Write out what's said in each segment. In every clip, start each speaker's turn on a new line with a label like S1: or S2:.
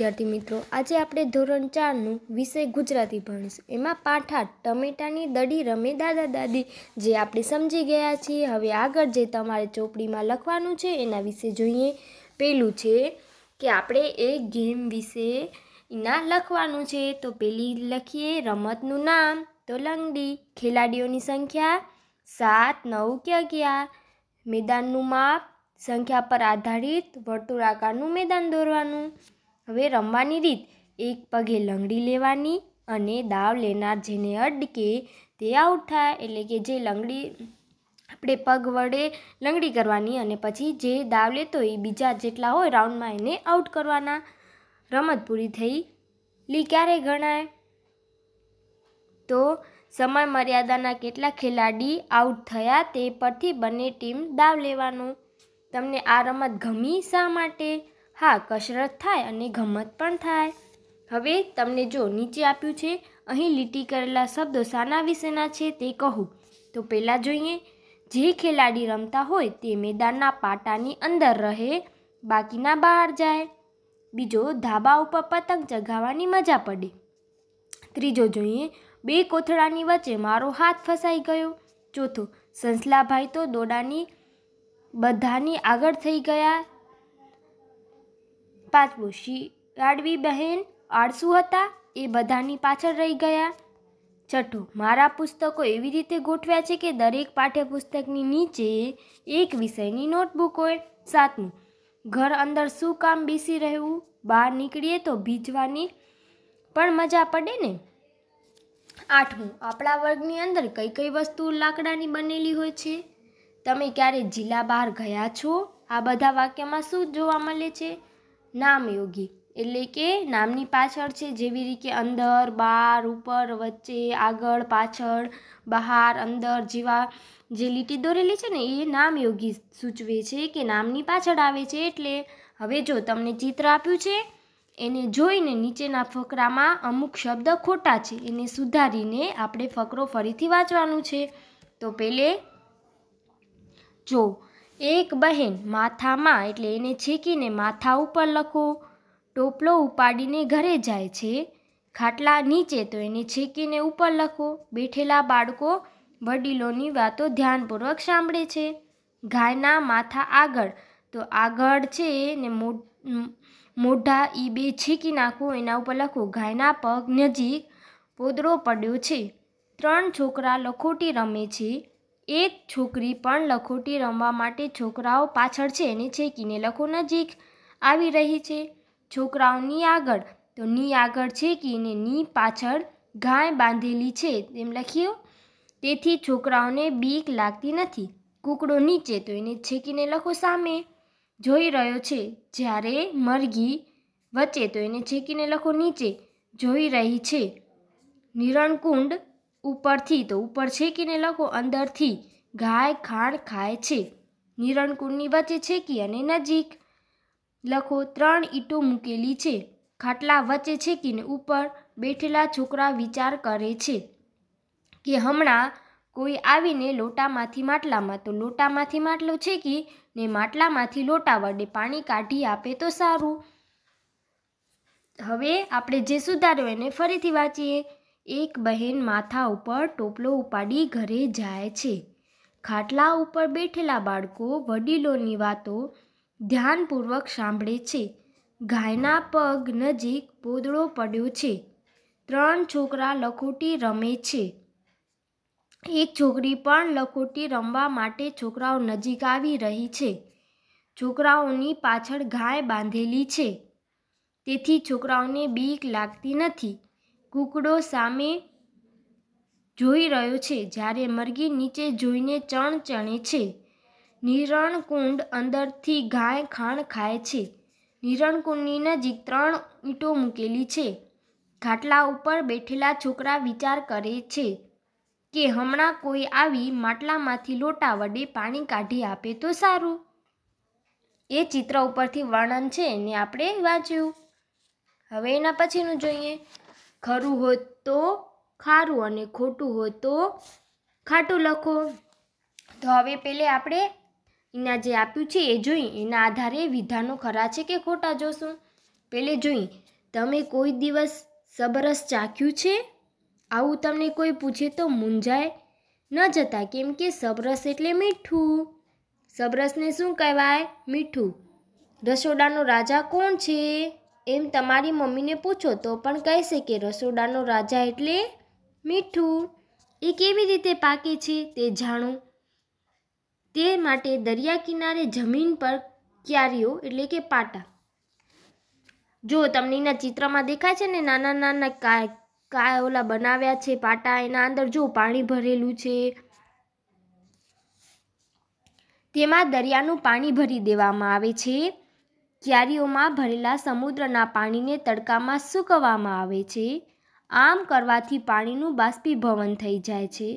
S1: વિદ્યાર્થી મિત્રો આજે આપણે ધોરણ ચારનું વિષય ગુજરાતી ભણીશું એમાં પાઠ ટમેટાની દડી રમે દાદા દાદી જે આપણે સમજી ગયા છીએ હવે આગળ જે તમારે ચોપડીમાં લખવાનું છે એના વિશે જોઈએ પહેલું છે કે આપણે એ ગેમ વિશે ના લખવાનું છે તો પેલી લખીએ રમતનું નામ તો લંગડી ખેલાડીઓની સંખ્યા સાત નવ કે અગિયાર મેદાનનું માપ સંખ્યા પર આધારિત વર્તુળાકારનું મેદાન દોરવાનું હવે રમવાની રીત એક પગે લંગડી લેવાની અને દાવ લેનાર જેને અડકે તે આઉટ થાય એટલે કે જે લંગડી આપણે પગ વડે લંગડી કરવાની અને પછી જે દાવ લેતો એ બીજા જેટલા હોય રાઉન્ડમાં એને આઉટ કરવાના રમત પૂરી થઈ લી ક્યારે ગણાય તો સમય મર્યાદાના કેટલા ખેલાડી આઉટ થયા તે પરથી બંને ટીમ દાવ લેવાનો તમને આ રમત ગમી શા માટે હા કસરત થાય અને ગમત પણ થાય હવે તમને જો નીચે આપ્યું છે અહીં લીટી કરેલા શબ્દો શાના વિશેના છે તે કહો તો પહેલાં જોઈએ જે ખેલાડી રમતા હોય તે મેદાનના પાટાની અંદર રહે બાકીના બહાર જાય બીજો ધાબા ઉપર પતંગ ચગાવવાની મજા પડે ત્રીજો જોઈએ બે કોથળાની વચ્ચે મારો હાથ ફસાઈ ગયો ચોથો સંસલાભાઈ તો દોડાની બધાની આગળ થઈ ગયા પાંચમું શિયાળવી બહેન આળસુ હતા એ બધાની પાછળ રહી ગયા છઠ્ઠું મારા પુસ્તકો એવી રીતે ગોઠવ્યા છે કે દરેક પાઠ્યપુસ્તકની નીચે એક વિષયની નોટબુક હોય સાતમું ઘર અંદર શું કામ બેસી રહેવું બહાર નીકળીએ તો ભીજવાની પણ મજા પડે ને આઠમું આપણા વર્ગની અંદર કઈ કઈ વસ્તુ લાકડાની બનેલી હોય છે તમે ક્યારે જિલ્લા બહાર ગયા છો આ બધા વાક્યમાં શું જોવા મળે છે નામયોગી એટલે કે નામની પાછળ છે જેવી રીતે અંદર બાર ઉપર વચ્ચે આગળ પાછળ બહાર અંદર જેવા જે લીટી દોરેલી છે ને એ નામયોગી સૂચવે છે કે નામની પાછળ આવે છે એટલે હવે જો તમને ચિત્ર આપ્યું છે એને જોઈને નીચેના ફકરામાં અમુક શબ્દ ખોટા છે એને સુધારીને આપણે ફકરો ફરીથી વાંચવાનું છે તો પેલે જો એક બહેન માથામાં એટલે એને છેકીને માથા ઉપર લખો ટોપલો ઉપાડીને ઘરે જાય છે ખાટલા નીચે તો એને છેકીને ઉપર લખો બેઠેલા બાળકો વડીલોની વાતો ધ્યાનપૂર્વક સાંભળે છે ગાયના માથા આગળ તો આગળ છે ને મોઢા એ બે છેકી નાખો એના ઉપર લખો ગાયના પગ નજીક પોદરો પડ્યો છે ત્રણ છોકરા લખોટી રમે છે એક છોકરી પણ લખોટી રમવા માટે છોકરાઓ પાછળ છે એને છેકીને લખો નજીક આવી રહી છે છોકરાઓની આગળ તો ની આગળ છેકીને ની પાછળ ગાય બાંધેલી છે તેમ લખ્યું તેથી છોકરાઓને બીક લાગતી નથી કૂકડો નીચે તો એને છેકીને લખો સામે જોઈ રહ્યો છે જ્યારે મરઘી વચ્ચે તો એને છેકીને લખો નીચે જોઈ રહી છે નિરણકુંડ ઉપરથી તો ઉપર છેકીને લખો અંદરથી ગાય ખાણ ખાય છે નિરણકુંડની વચ્ચે છેકી અને નજીક લખો ત્રણ ઈંટો મૂકેલી છે ખાટલા વચ્ચે છેકીને ઉપર બેઠેલા છોકરા વિચાર કરે છે કે હમણાં કોઈ આવીને લોટામાંથી માટલામાં તો લોટામાંથી માટલો છેકી ને માટલામાંથી લોટા વડે પાણી કાઢી આપે તો સારું હવે આપણે જે સુધાર્યો એને ફરીથી વાંચીએ એક બહેન માથા ઉપર ટોપલો ઉપાડી ઘરે જાય છે ખાટલા ઉપર બેઠેલા બાળકો વડીલોની વાતો ધ્યાનપૂર્વક સાંભળે છે ગાયના પગ નજીક પોદળો પડ્યો છે ત્રણ છોકરા લખોટી રમે છે એક છોકરી પણ લખોટી રમવા માટે છોકરાઓ નજીક આવી રહી છે છોકરાઓની પાછળ ગાય બાંધેલી છે તેથી છોકરાઓને બીક લાગતી નથી કૂકડો સામે જોઈ રહ્યો છે જ્યારે મરઘી નીચે જોઈને ચણ ચણે છે નિરણકુંડ અંદરથી ગાય ખાણ ખાય છે નિરણકુંડની નજીક ત્રણ ઈંટો મૂકેલી છે ખાટલા ઉપર બેઠેલા છોકરા વિચાર કરે છે કે હમણાં કોઈ આવી માટલામાંથી લોટા વડે પાણી કાઢી આપે તો સારું એ ચિત્ર ઉપરથી વર્ણન છે ને આપણે વાંચ્યું હવે એના પછીનું જોઈએ ખરું હોત તો ખારું અને ખોટું હોત તો ખાટું લખો તો હવે પહેલે આપણે એના જે આપ્યું છે એ જોઈ એના આધારે વિધાનો ખરા છે કે ખોટા જોશું પહેલે જોઈ તમે કોઈ દિવસ સબરસ ચાખ્યું છે આવું તમને કોઈ પૂછે તો મૂંઝાય ન જતા કેમ કે સબરસ એટલે મીઠું સબરસને શું કહેવાય મીઠું રસોડાનો રાજા કોણ છે એમ તમારી મમ્મીને પૂછો તો પણ કહેશે કે રસોડાનો રાજા એટલે મીઠું એ કેવી રીતે પાકે છે તે જાણો તે માટે દરિયા કિનારે જમીન પર ક્યારીઓ એટલે કે પાટા જો તમને એના ચિત્રમાં દેખાય છે ને નાના નાના કાય કા ઓલા બનાવ્યા છે પાટા એના અંદર જો પાણી ભરેલું છે તેમાં દરિયાનું પાણી ભરી દેવામાં આવે છે ક્યારીઓમાં ભરેલા સમુદ્રના પાણીને તડકામાં સૂકવવામાં આવે છે આમ કરવાથી પાણીનું બાષ્પીભવન થઈ જાય છે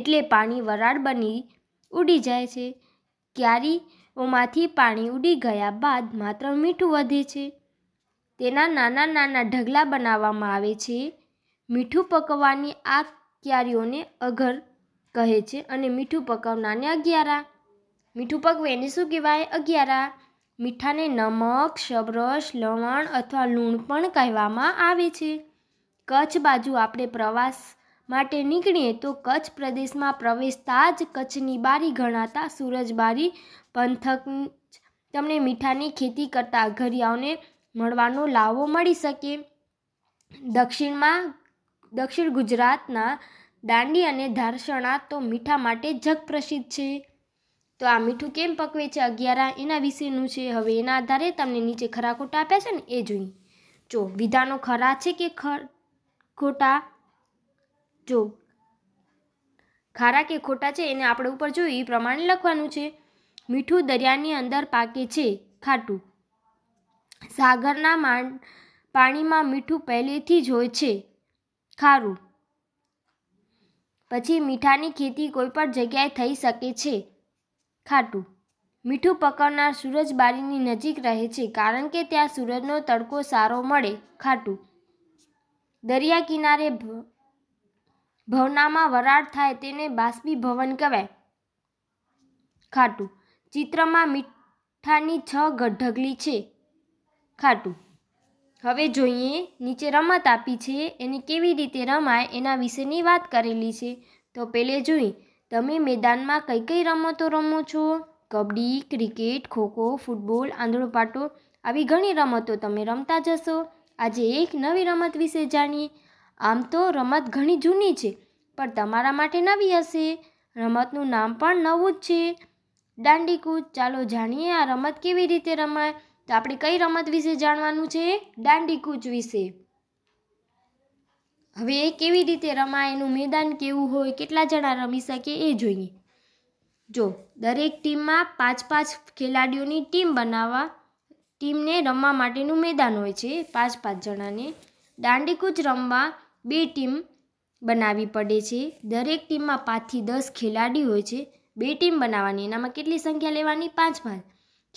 S1: એટલે પાણી વરાળ બની ઉડી જાય છે ક્યારીઓમાંથી પાણી ઉડી ગયા બાદ માત્ર મીઠું વધે છે તેના નાના નાના ઢગલા બનાવવામાં આવે છે મીઠું પકવવાની આ ક્યારીઓને અઘર કહે છે અને મીઠું પકવનારને અગિયારા મીઠું પકવે એને શું કહેવાય અગિયારા મીઠાને નમક શબરસ લવણ અથવા લૂણ પણ કહેવામાં આવે છે કચ્છ બાજુ આપણે પ્રવાસ માટે નીકળીએ તો કચ્છ પ્રદેશમાં પ્રવેશતા જ કચ્છની બારી ગણાતા સૂરજબારી પંથક તમને મીઠાની ખેતી કરતા ઘરિયાઓને મળવાનો લાવો મળી શકે દક્ષિણમાં દક્ષિણ ગુજરાતના દાંડી અને ધારસણા તો મીઠા માટે જગપ્રસિદ્ધ છે તો આ મીઠું કેમ પકવે છે અગિયારા એના વિશેનું છે હવે એના આધારે તમને નીચે ખરા ખોટા આપ્યા છે ને એ જોઈ જો વિધાનો ખરા છે કે ખોટા જો ખારા કે ખોટા છે એને આપણે ઉપર જોયું એ પ્રમાણે લખવાનું છે મીઠું દરિયાની અંદર પાકે છે ખાટું સાગરના માંડ પાણીમાં મીઠું પહેલેથી જ હોય છે ખારું પછી મીઠાની ખેતી કોઈ પણ જગ્યાએ થઈ શકે છે ખાટું મીઠું પકવનાર સૂરજબારીની નજીક રહે છે કારણ કે ત્યાં સૂરજનો તડકો સારો મળે ખાટું દરિયા કિનારે ભવનામાં વરાળ થાય તેને બાષ્પીભવન કહેવાય ખાટું ચિત્રમાં મીઠાની છ ગઢગલી છે ખાટું હવે જોઈએ નીચે રમત આપી છે એને કેવી રીતે રમાય એના વિશેની વાત કરેલી છે તો પહેલે જોઈએ તમે મેદાનમાં કઈ કઈ રમતો રમો છો કબડ્ડી ક્રિકેટ ખોખો ફૂટબોલ પાટો આવી ઘણી રમતો તમે રમતા જશો આજે એક નવી રમત વિશે જાણીએ આમ તો રમત ઘણી જૂની છે પણ તમારા માટે નવી હશે રમતનું નામ પણ નવું જ છે દાંડીકૂદ ચાલો જાણીએ આ રમત કેવી રીતે રમાય તો આપણે કઈ રમત વિશે જાણવાનું છે દાંડીકૂચ વિશે હવે એ કેવી રીતે રમાય એનું મેદાન કેવું હોય કેટલા જણા રમી શકે એ જોઈએ જો દરેક ટીમમાં પાંચ પાંચ ખેલાડીઓની ટીમ બનાવવા ટીમને રમવા માટેનું મેદાન હોય છે પાંચ પાંચ જણાને દાંડીકૂચ રમવા બે ટીમ બનાવવી પડે છે દરેક ટીમમાં પાંચથી દસ ખેલાડી હોય છે બે ટીમ બનાવવાની એનામાં કેટલી સંખ્યા લેવાની પાંચ પાંચ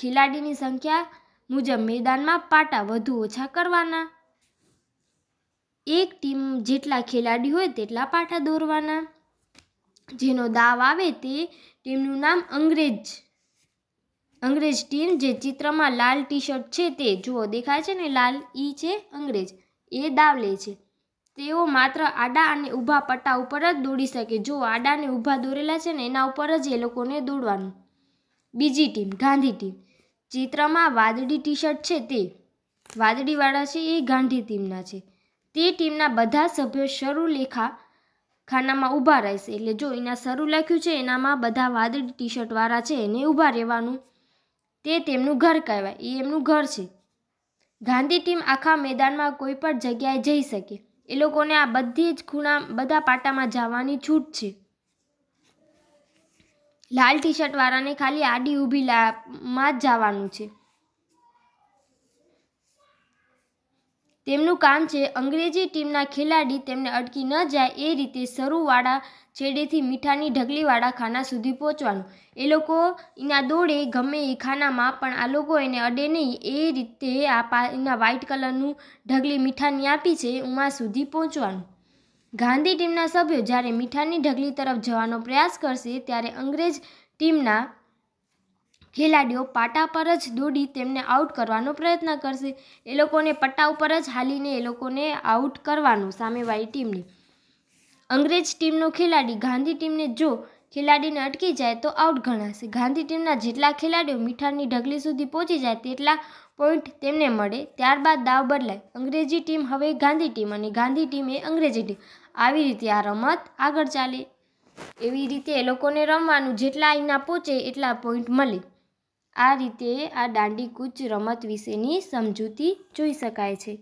S1: ખેલાડીની સંખ્યા મુજબ મેદાનમાં પાટા વધુ ઓછા કરવાના એક ટીમ જેટલા ખેલાડી હોય તેટલા પાટા દોરવાના જેનો દાવ આવે તે ટીમનું નામ અંગ્રેજ અંગ્રેજ ટીમ જે ચિત્રમાં લાલ ટી શર્ટ છે તે જુઓ દેખાય છે ને લાલ ઈ છે અંગ્રેજ એ દાવ લે છે તેઓ માત્ર આડા અને ઊભા પટ્ટા ઉપર જ દોડી શકે જો આડા અને ઊભા દોરેલા છે ને એના ઉપર જ એ લોકોને દોડવાનું બીજી ટીમ ગાંધી ટીમ ચિત્રમાં વાદળી ટી શર્ટ છે તે વાદળીવાળા છે એ ગાંધી ટીમના છે તે ટીમના બધા સભ્યો શરૂ લેખા ખાનામાં ઊભા રહેશે એટલે જો એના શરૂ લખ્યું છે એનામાં બધા વાદળી ટી શર્ટવાળા છે એને ઊભા રહેવાનું તે તેમનું ઘર કહેવાય એ એમનું ઘર છે ગાંધી ટીમ આખા મેદાનમાં કોઈ પણ જગ્યાએ જઈ શકે એ લોકોને આ બધી જ ખૂણા બધા પાટામાં જવાની છૂટ છે લાલ ટી શર્ટવાળાને ખાલી આડી ઊભી માં જ જવાનું છે તેમનું કામ છે અંગ્રેજી ટીમના ખેલાડી તેમને અટકી ન જાય એ રીતે સરુવાળા છેડેથી મીઠાની ઢગલીવાળા ખાના સુધી પહોંચવાનું એ લોકો એના દોડે ગમે એ ખાનામાં પણ આ લોકો એને અડે નહીં એ રીતે આ પા એના વ્હાઇટ કલરનું ઢગલી મીઠાની આપી છે ઉમાં સુધી પહોંચવાનું ગાંધી ટીમના સભ્યો જ્યારે મીઠાની ઢગલી તરફ જવાનો પ્રયાસ કરશે ત્યારે અંગ્રેજ ટીમના ખેલાડીઓ પાટા પર જ દોડી તેમને આઉટ કરવાનો પ્રયત્ન કરશે એ લોકોને પટ્ટા ઉપર જ હાલીને એ લોકોને આઉટ કરવાનું સામેવાળી ટીમને અંગ્રેજ ટીમનો ખેલાડી ગાંધી ટીમને જો ખેલાડીને અટકી જાય તો આઉટ ગણાશે ગાંધી ટીમના જેટલા ખેલાડીઓ મીઠાની ઢગલી સુધી પહોંચી જાય તેટલા પોઈન્ટ તેમને મળે ત્યારબાદ દાવ બદલાય અંગ્રેજી ટીમ હવે ગાંધી ટીમ અને ગાંધી ટીમ એ અંગ્રેજી ટીમ આવી રીતે આ રમત આગળ ચાલે એવી રીતે એ લોકોને રમવાનું જેટલા અહીંના પહોંચે એટલા પોઈન્ટ મળે આ રીતે આ દાંડીકૂચ રમત વિશેની સમજૂતી જોઈ શકાય છે